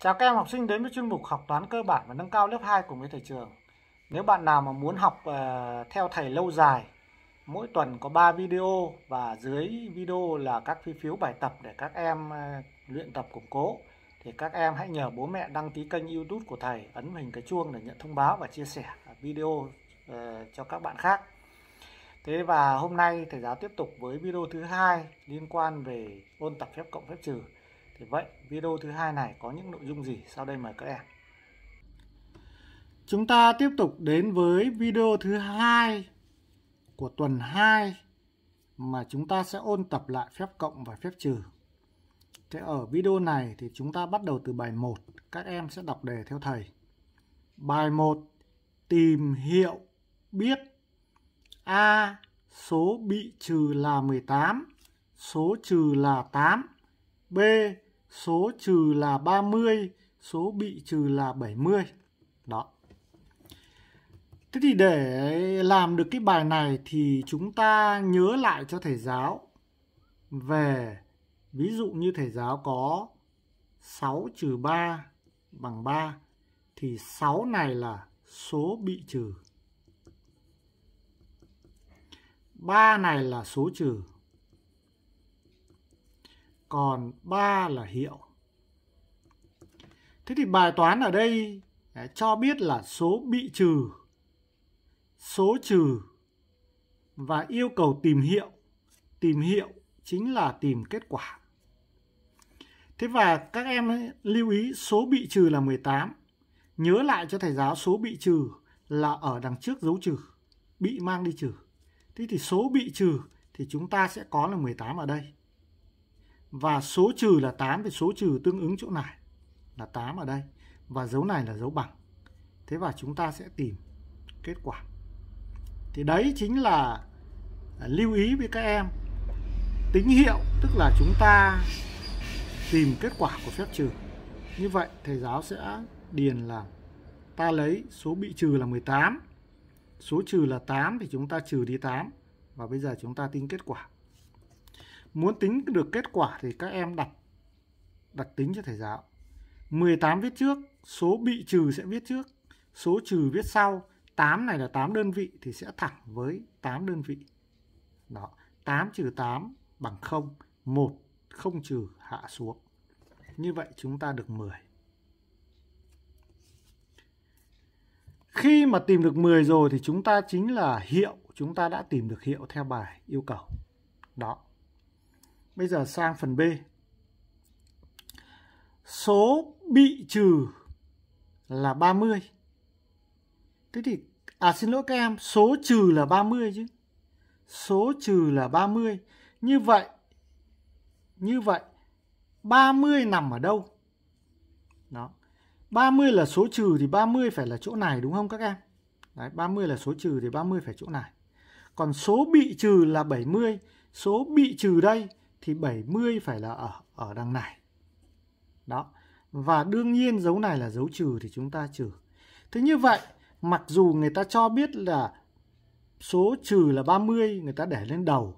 Chào các em học sinh đến với chuyên mục học toán cơ bản và nâng cao lớp 2 của với thầy trường. Nếu bạn nào mà muốn học uh, theo thầy lâu dài, mỗi tuần có 3 video và dưới video là các phi phiếu bài tập để các em uh, luyện tập củng cố. Thì các em hãy nhờ bố mẹ đăng ký kênh youtube của thầy, ấn hình cái chuông để nhận thông báo và chia sẻ video uh, cho các bạn khác. Thế và hôm nay thầy giáo tiếp tục với video thứ hai liên quan về ôn tập phép cộng phép trừ thì vậy video thứ hai này có những nội dung gì sau đây mời các em. Chúng ta tiếp tục đến với video thứ hai của tuần 2 mà chúng ta sẽ ôn tập lại phép cộng và phép trừ. Thế ở video này thì chúng ta bắt đầu từ bài 1, các em sẽ đọc đề theo thầy. Bài 1 tìm hiệu biết A số bị trừ là 18, số trừ là 8, B số trừ là 30, số bị trừ là 70. Đó. Thế thì để làm được cái bài này thì chúng ta nhớ lại cho thầy giáo về ví dụ như thầy giáo có 6 trừ 3 bằng 3 thì 6 này là số bị trừ. 3 này là số trừ còn 3 là hiệu. Thế thì bài toán ở đây cho biết là số bị trừ, số trừ và yêu cầu tìm hiệu. Tìm hiệu chính là tìm kết quả. Thế và các em lưu ý số bị trừ là 18. Nhớ lại cho thầy giáo số bị trừ là ở đằng trước dấu trừ, bị mang đi trừ. Thế thì số bị trừ thì chúng ta sẽ có là 18 ở đây. Và số trừ là 8 thì số trừ tương ứng chỗ này là 8 ở đây. Và dấu này là dấu bằng. Thế và chúng ta sẽ tìm kết quả. Thì đấy chính là à, lưu ý với các em. Tín hiệu tức là chúng ta tìm kết quả của phép trừ. Như vậy thầy giáo sẽ điền là ta lấy số bị trừ là 18. Số trừ là 8 thì chúng ta trừ đi 8 và bây giờ chúng ta tính kết quả. Muốn tính được kết quả thì các em đặt đặt tính cho thầy giáo. 18 viết trước, số bị trừ sẽ viết trước, số trừ viết sau. 8 này là 8 đơn vị thì sẽ thẳng với 8 đơn vị. Đó, 8 trừ 8 bằng 0, 1 không trừ hạ xuống. Như vậy chúng ta được 10. Khi mà tìm được 10 rồi thì chúng ta chính là hiệu, chúng ta đã tìm được hiệu theo bài yêu cầu. Đó. Bây giờ sang phần B. Số bị trừ là 30. Thế thì à xin lỗi các em, số trừ là 30 chứ. Số trừ là 30. Như vậy như vậy 30 nằm ở đâu? Đó. 30 là số trừ thì 30 phải là chỗ này đúng không các em? Đấy, 30 là số trừ thì 30 phải chỗ này. Còn số bị trừ là 70. Số bị trừ đây thì 70 phải là ở ở đằng này. Đó. Và đương nhiên dấu này là dấu trừ thì chúng ta trừ. Thế như vậy, mặc dù người ta cho biết là số trừ là 30 người ta để lên đầu.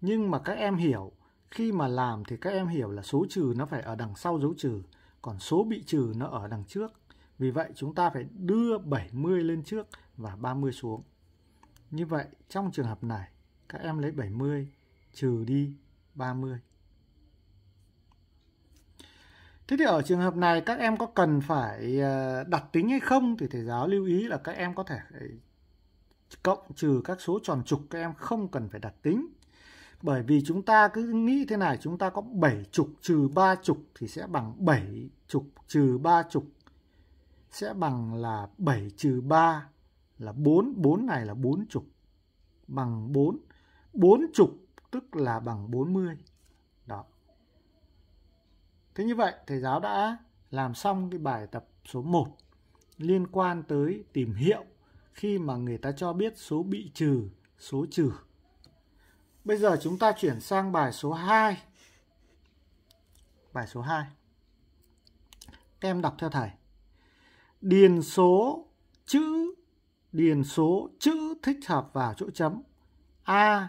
Nhưng mà các em hiểu, khi mà làm thì các em hiểu là số trừ nó phải ở đằng sau dấu trừ, còn số bị trừ nó ở đằng trước. Vì vậy chúng ta phải đưa 70 lên trước và 30 xuống. Như vậy trong trường hợp này, các em lấy 70 trừ đi 30. Thế thì ở trường hợp này các em có cần phải ờ, đặt tính hay không thì thầy giáo lưu ý là các em có thể ờ, cộng trừ các số tròn trục các em không cần phải đặt tính. Bởi vì chúng ta cứ nghĩ thế này, chúng ta có 7 trục trừ 3 trục thì sẽ bằng 7 trục trừ 3 trục sẽ bằng là 7 trừ 3 là 4, 4 này là 4 trục bằng 4. 4 trục tức là bằng 40. Đó. Thế như vậy thầy giáo đã làm xong cái bài tập số 1 liên quan tới tìm hiệu khi mà người ta cho biết số bị trừ, số trừ. Bây giờ chúng ta chuyển sang bài số 2. Bài số 2. Các em đọc theo thầy. Điền số chữ điền số chữ thích hợp vào chỗ chấm A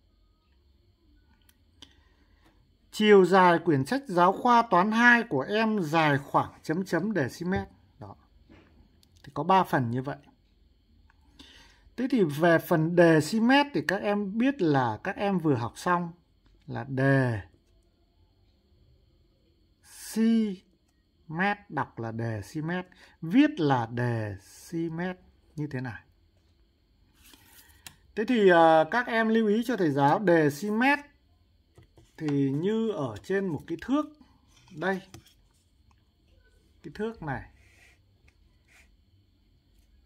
chiều dài quyển sách giáo khoa toán 2 của em dài khoảng chấm chấm đề mét Đó. Thì có 3 phần như vậy. Thế thì về phần đề mét thì các em biết là các em vừa học xong là đề si mét đọc là đề si mét viết là đề si mét như thế này thế thì uh, các em lưu ý cho thầy giáo đề xi mét thì như ở trên một cái thước đây cái thước này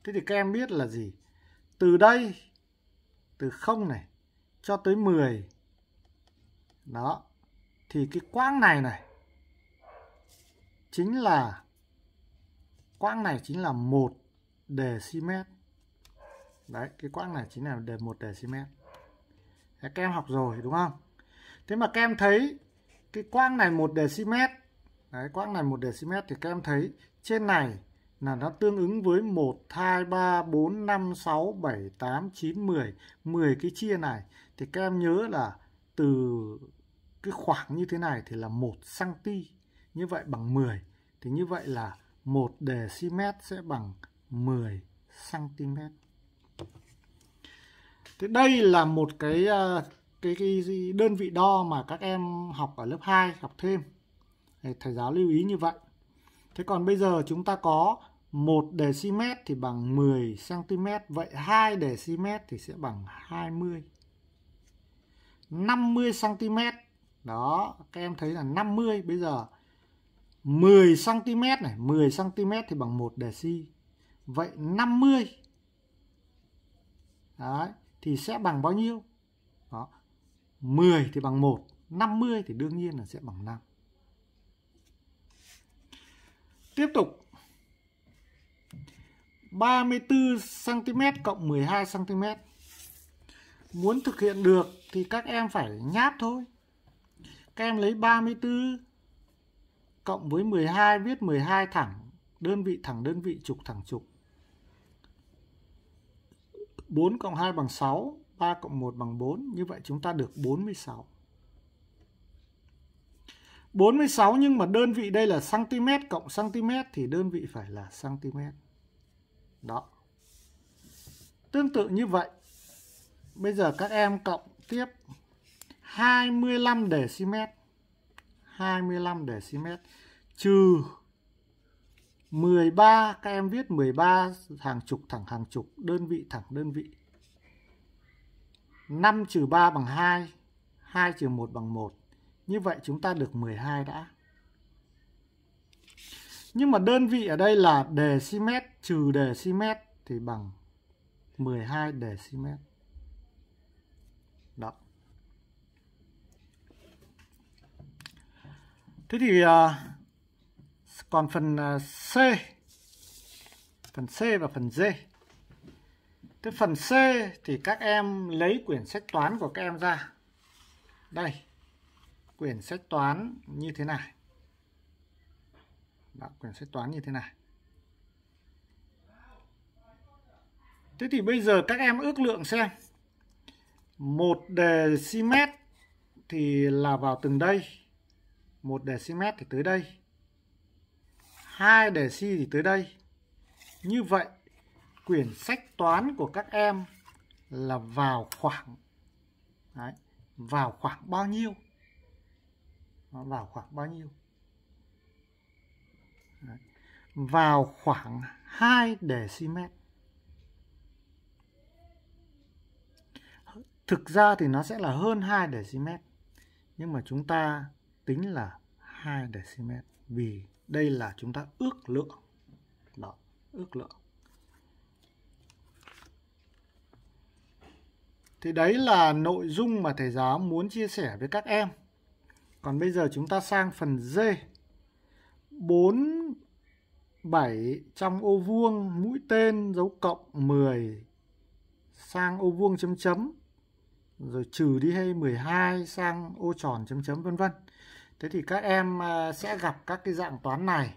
thế thì các em biết là gì từ đây từ không này cho tới 10 đó thì cái quang này này chính là quang này chính là một đề mét đấy cái quang này chính là đề một mét các em học rồi đúng không thế mà các em thấy cái quang này một decimet đấy quang này một decimet thì các em thấy trên này là nó tương ứng với 1, 2, 3, 4, 5, 6, 7, 8, 9, 10. 10 cái chia này thì các em nhớ là từ cái khoảng như thế này thì là 1 cm. Như vậy bằng 10. Thì như vậy là 1 dm sẽ bằng 10 cm. Thế đây là một cái à, cái, cái đơn vị đo mà các em học ở lớp 2 học thêm thầy giáo lưu ý như vậy thế còn bây giờ chúng ta có một dm thì bằng 10 cm vậy 2 dm thì sẽ bằng 20 50 cm đó các em thấy là 50 bây giờ 10 cm này 10 cm thì bằng 1 deci vậy 50 Đấy, thì sẽ bằng bao nhiêu 10 thì bằng 1, 50 thì đương nhiên là sẽ bằng 5. Tiếp tục 34 cm cộng 12 cm. Muốn thực hiện được thì các em phải nháp thôi. Các em lấy 34 cộng với 12 viết 12 thẳng, đơn vị thẳng đơn vị trục thẳng trục. 4 cộng 2 bằng 6 3 cộng 1 bằng 4. Như vậy chúng ta được 46. 46 nhưng mà đơn vị đây là cm cộng cm thì đơn vị phải là cm. Đó. Tương tự như vậy. Bây giờ các em cộng tiếp 25 dm. 25 dm trừ 13 các em viết 13 hàng chục thẳng hàng chục, đơn vị thẳng đơn vị. 5 trừ 3 bằng 2, 2 trừ 1 bằng 1. Như vậy chúng ta được 12 đã. Nhưng mà đơn vị ở đây là decimet trừ decimet thì bằng 12 decimet. Đó. Thế thì à, còn phần à, C, phần C và phần D cái phần C thì các em lấy quyển sách toán của các em ra. Đây, quyển sách toán như thế này. Đó, quyển sách toán như thế này. Thế thì bây giờ các em ước lượng xem. Một đề mét thì là vào từng đây. Một đề mét thì tới đây. Hai đề deci thì tới đây. Như vậy quyển sách toán của các em là vào khoảng đấy, vào khoảng bao nhiêu vào khoảng bao nhiêu đấy, vào khoảng 2 dm thực ra thì nó sẽ là hơn 2 dm nhưng mà chúng ta tính là 2 dm vì đây là chúng ta ước lượng đó ước lượng Thì đấy là nội dung mà thầy giáo muốn chia sẻ với các em. Còn bây giờ chúng ta sang phần D. bốn bảy trong ô vuông mũi tên dấu cộng 10 sang ô vuông chấm chấm rồi trừ đi hay 12 sang ô tròn chấm chấm vân vân. Thế thì các em à, sẽ gặp các cái dạng toán này.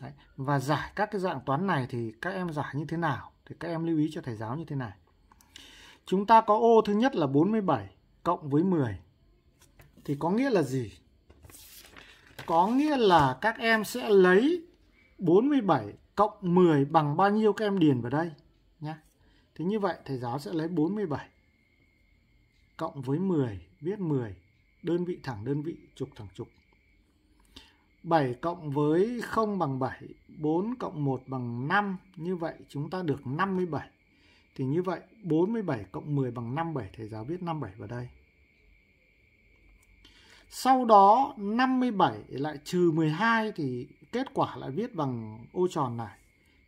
Đấy. Và giải các cái dạng toán này thì các em giải như thế nào? Thì các em lưu ý cho thầy giáo như thế này. Chúng ta có ô thứ nhất là 47 cộng với 10. Thì có nghĩa là gì? Có nghĩa là các em sẽ lấy 47 cộng 10 bằng bao nhiêu các em điền vào đây nhé. Thế như vậy thầy giáo sẽ lấy 47 cộng với 10, viết 10, đơn vị thẳng đơn vị, trục thẳng trục. 7 cộng với 0 bằng 7, 4 cộng 1 bằng 5, như vậy chúng ta được 57. Thì như vậy 47 cộng 10 bằng 57 thầy giáo viết 57 vào đây. Sau đó 57 lại trừ 12 thì kết quả lại viết bằng ô tròn này.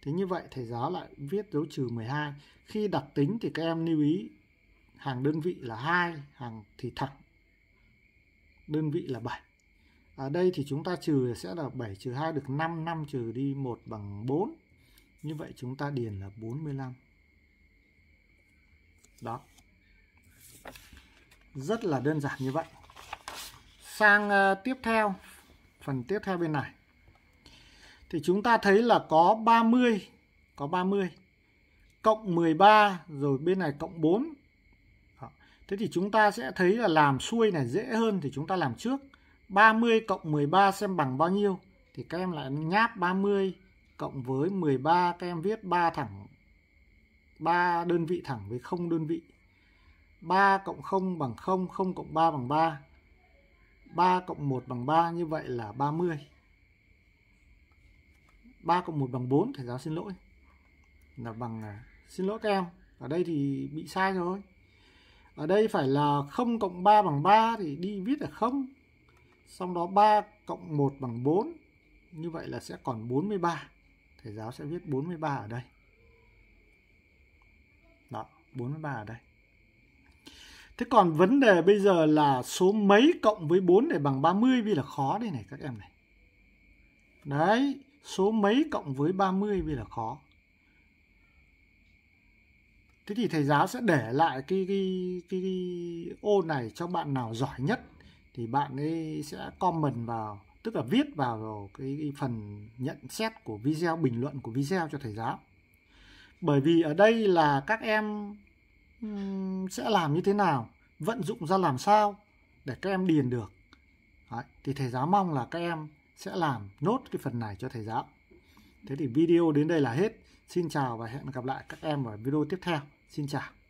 Thế như vậy thầy giáo lại viết dấu trừ 12. Khi đặt tính thì các em lưu ý hàng đơn vị là 2, hàng thì thẳng. Đơn vị là 7. Ở đây thì chúng ta trừ sẽ là 7 trừ 2 được 5, 5 trừ đi 1 bằng 4. Như vậy chúng ta điền là 45 đó rất là đơn giản như vậy sang uh, tiếp theo phần tiếp theo bên này thì chúng ta thấy là có 30 có 30 cộng 13 rồi bên này cộng 4 đó. thế thì chúng ta sẽ thấy là làm xuôi này dễ hơn thì chúng ta làm trước 30 cộng 13 xem bằng bao nhiêu thì các em lại nháp 30 cộng với 13 các em viết 3 thẳng 3 đơn vị thẳng với 0 đơn vị. 3 cộng 0 bằng 0, 0 cộng 3 bằng 3. 3 cộng 1 bằng 3 như vậy là 30. 3 cộng 1 bằng 4 thầy giáo xin lỗi. Là bằng à, xin lỗi các em. Ở đây thì bị sai rồi. Ở đây phải là 0 cộng 3 bằng 3 thì đi viết là 0. Xong đó 3 cộng 1 bằng 4. Như vậy là sẽ còn 43. Thầy giáo sẽ viết 43 ở đây. Đó, 43 ở đây. Thế còn vấn đề bây giờ là số mấy cộng với 4 để bằng 30 vì là khó đây này các em này. Đấy, số mấy cộng với 30 vì là khó. Thế thì thầy giáo sẽ để lại cái, cái, cái, cái ô này cho bạn nào giỏi nhất thì bạn ấy sẽ comment vào tức là viết vào cái, cái phần nhận xét của video bình luận của video cho thầy giáo bởi vì ở đây là các em sẽ làm như thế nào vận dụng ra làm sao để các em điền được Đấy, thì thầy giáo mong là các em sẽ làm nốt cái phần này cho thầy giáo thế thì video đến đây là hết xin chào và hẹn gặp lại các em ở video tiếp theo xin chào